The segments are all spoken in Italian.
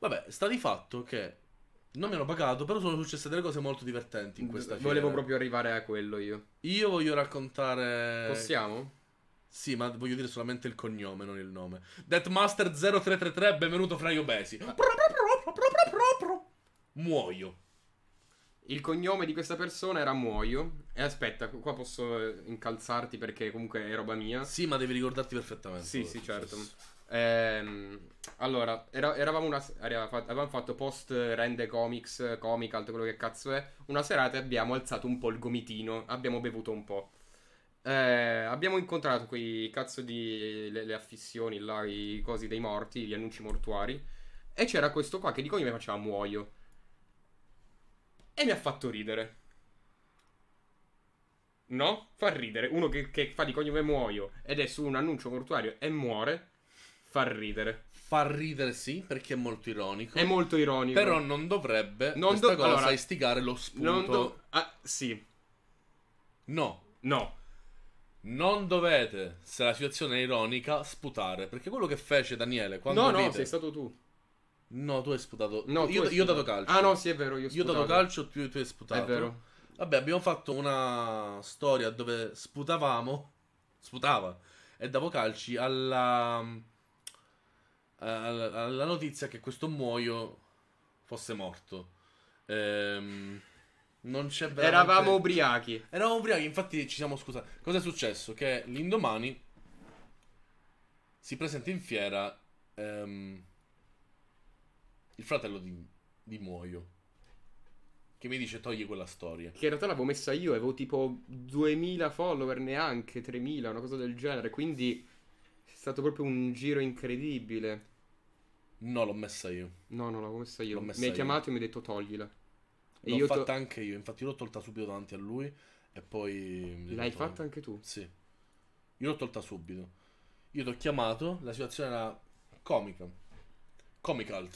Vabbè, sta di fatto che non mi hanno pagato, però sono successe delle cose molto divertenti in questa fiera. Volevo proprio arrivare a quello io. Io voglio raccontare... Possiamo? Sì, ma voglio dire solamente il cognome, non il nome. Deathmaster0333, benvenuto fra gli obesi. Muoio. Il cognome di questa persona era Muoio. E aspetta, qua posso incalzarti perché comunque è roba mia. Sì, ma devi ricordarti perfettamente. Sì, sì, certo. Ehm, allora, era, eravamo una, avevamo fatto post rende comics, comic, altro quello che cazzo è. Una serata e abbiamo alzato un po' il gomitino, abbiamo bevuto un po'. Eh, abbiamo incontrato quei cazzo di le, le, affissioni là, i cosi dei morti, gli annunci mortuari. E c'era questo qua che di cognome faceva muoio. E mi ha fatto ridere. No? Fa ridere. Uno che, che fa di cognome muoio ed è su un annuncio mortuario e muore. Far ridere. Far ridere sì, perché è molto ironico. È molto ironico. Però non dovrebbe non questa do- cosa allora, istigare lo spunto. Do- ah, sì. No. No. Non dovete, se la situazione è ironica, sputare. Perché quello che fece Daniele quando. No, no, sei stato tu. No, tu hai sputato. No, io, hai io ho dato calcio. Ah, no, sì, è vero. Io, io ho dato calcio, tu, tu hai sputato. È vero. Vabbè, abbiamo fatto una storia dove sputavamo. Sputava. E davo calci alla alla eh, notizia che questo muoio fosse morto. Ehm, non c'è veramente... Eravamo ubriachi. Eravamo ubriachi, infatti ci siamo scusati. Cosa è successo? Che l'indomani si presenta in fiera ehm, il fratello di, di Muoio che mi dice togli quella storia. Che in realtà l'avevo messa io, avevo tipo 2000 follower neanche, 3000, una cosa del genere, quindi stato proprio un giro incredibile. No, l'ho messa io. No, no, l'ho messa io. L'ho messa mi hai chiamato e mi hai detto toglila. E l'ho io fatta to- anche io, infatti l'ho tolta subito davanti a lui e poi... L'hai fatta anche tu? Sì. Io l'ho tolta subito. Io ti ho chiamato, la situazione era comica. Comical.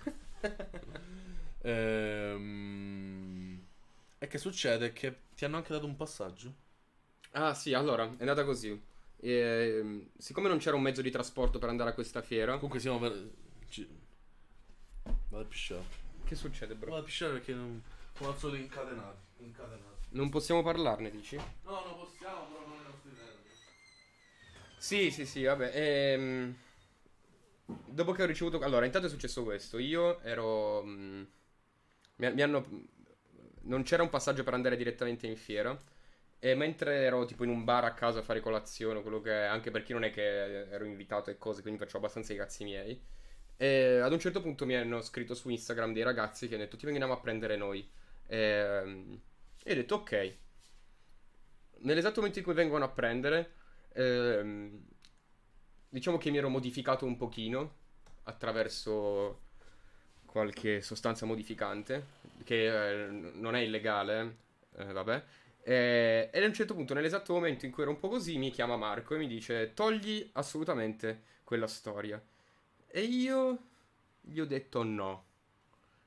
ehm... E che succede? Che ti hanno anche dato un passaggio. Ah sì, allora, è andata così. E, ehm, siccome non c'era un mezzo di trasporto per andare a questa fiera. Comunque siamo per. Ci... Vado a pisciare. Che succede, bro? Vado a pisciare perché non. Come al incatenati. incatenati. Non possiamo parlarne, dici? No, non possiamo, però non è nostri nervi. Sì, sì, sì, vabbè. Ehm... Dopo che ho ricevuto. Allora, intanto è successo questo. Io ero. Mm, mi hanno. Non c'era un passaggio per andare direttamente in fiera e mentre ero tipo in un bar a casa a fare colazione, quello che è, anche perché non è che ero invitato e cose, quindi faccio abbastanza i cazzi miei. E ad un certo punto mi hanno scritto su Instagram dei ragazzi che hanno detto ti veniamo a prendere noi. Ehm, e, e ho detto ok. Nell'esatto momento in cui vengono a prendere, ehm, diciamo che mi ero modificato un pochino attraverso qualche sostanza modificante, che eh, non è illegale, eh, vabbè eh, e a un certo punto, nell'esatto momento in cui ero un po' così, mi chiama Marco e mi dice: Togli assolutamente quella storia. E io gli ho detto no.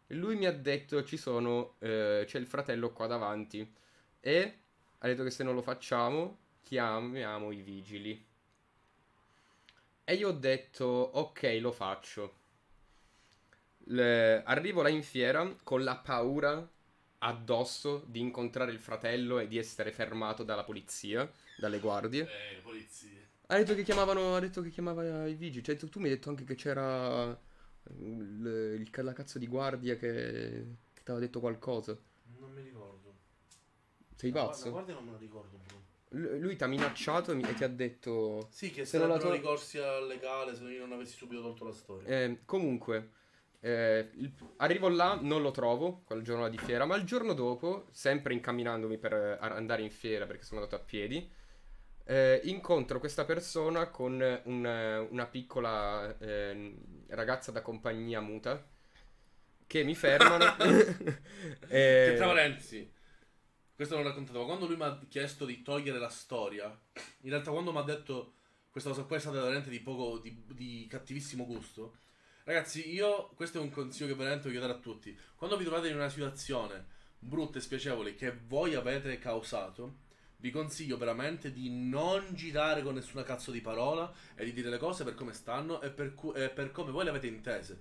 E lui mi ha detto: Ci sono, eh, c'è il fratello qua davanti. E ha detto che se non lo facciamo, chiamiamo i vigili. E io ho detto: Ok, lo faccio. Le... Arrivo là in fiera con la paura addosso di incontrare il fratello e di essere fermato dalla polizia, dalle guardie. Eh, polizie. Ha detto che chiamavano, ha detto che chiamava i vigili, cioè tu, mi hai detto anche che c'era mm, il, il, la cazzo di guardia che, che ti aveva detto qualcosa. Non mi ricordo. Sei pazzo? La guardia non me la ricordo, bro. lui ti ha minacciato e ti ha detto... Sì, che se non la tua... ricorsi al legale se io non avessi subito tolto la storia. Eh, comunque, eh, il, arrivo là, non lo trovo quel giorno di fiera, ma il giorno dopo, sempre incamminandomi per eh, andare in fiera perché sono andato a piedi, eh, incontro questa persona con un, eh, una piccola eh, ragazza da compagnia muta che mi fermano. e... Eh, che tra Renzi, questo l'ho raccontato, ma quando lui mi ha chiesto di togliere la storia, in realtà quando mi ha detto questa cosa qua è stata veramente di poco, di, di cattivissimo gusto Ragazzi, io questo è un consiglio che veramente voglio dare a tutti. Quando vi trovate in una situazione brutta e spiacevole che voi avete causato, vi consiglio veramente di non girare con nessuna cazzo di parola e di dire le cose per come stanno e per, e per come voi le avete intese.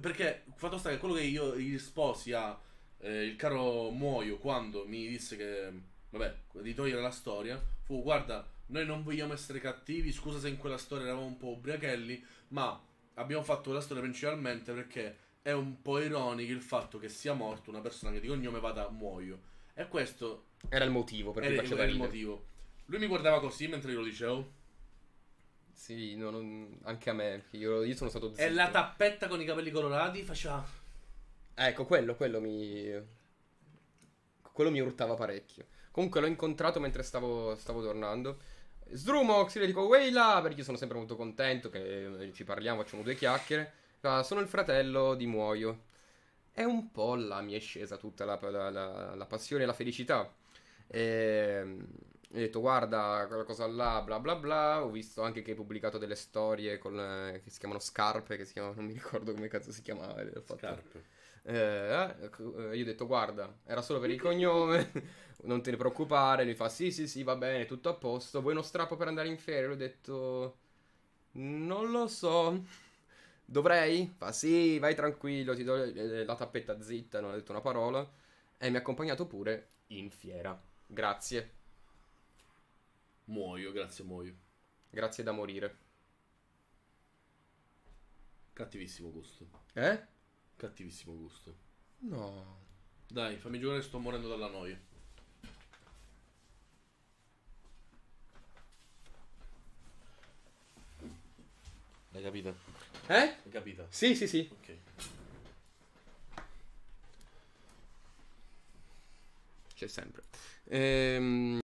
perché fatto sta che quello che io risposi a eh, il caro Muoio quando mi disse che vabbè, di togliere la storia, fu guarda, noi non vogliamo essere cattivi, scusa se in quella storia eravamo un po' ubriachelli, ma abbiamo fatto la storia principalmente perché è un po' ironico il fatto che sia morto una persona che di cognome vada muoio. E questo era il motivo per cui era, faceva era il motivo. Lui mi guardava così mentre io lo dicevo. Sì, no, non, anche a me. Io, io sono stato zitto. E la tappetta con i capelli colorati faceva. Ecco, quello, quello mi. Quello mi urtava parecchio. Comunque l'ho incontrato mentre stavo, stavo tornando. Sdrumox, io le dico Weyla, perché io sono sempre molto contento che eh, ci parliamo, facciamo due chiacchiere. Ah, sono il fratello di Muoio. È un po' là mi è scesa tutta la, la, la, la passione e la felicità. Ehm ho detto guarda quella cosa là, bla bla bla. Ho visto anche che hai pubblicato delle storie con, eh, che si chiamano scarpe, che si chiamano, non mi ricordo come cazzo si chiamava. Eh, scarpe. Eh, eh, ecco, eh, io ho detto guarda, era solo per il cognome, non te ne preoccupare. Lui fa sì sì sì, va bene, tutto a posto. Vuoi uno strappo per andare in ferie? Lui ho detto non lo so. Dovrei? Fa sì, vai tranquillo, ti do la tappetta zitta, non ha detto una parola. E mi ha accompagnato pure in fiera. Grazie. Muoio, grazie, muoio. Grazie da morire. Cattivissimo gusto. Eh? Cattivissimo gusto. No. Dai, fammi giocare, sto morendo dalla noia. L'hai capita? Eh? L'hai capita? Sì, sì, sì. Ok. C'è sempre. Ehm...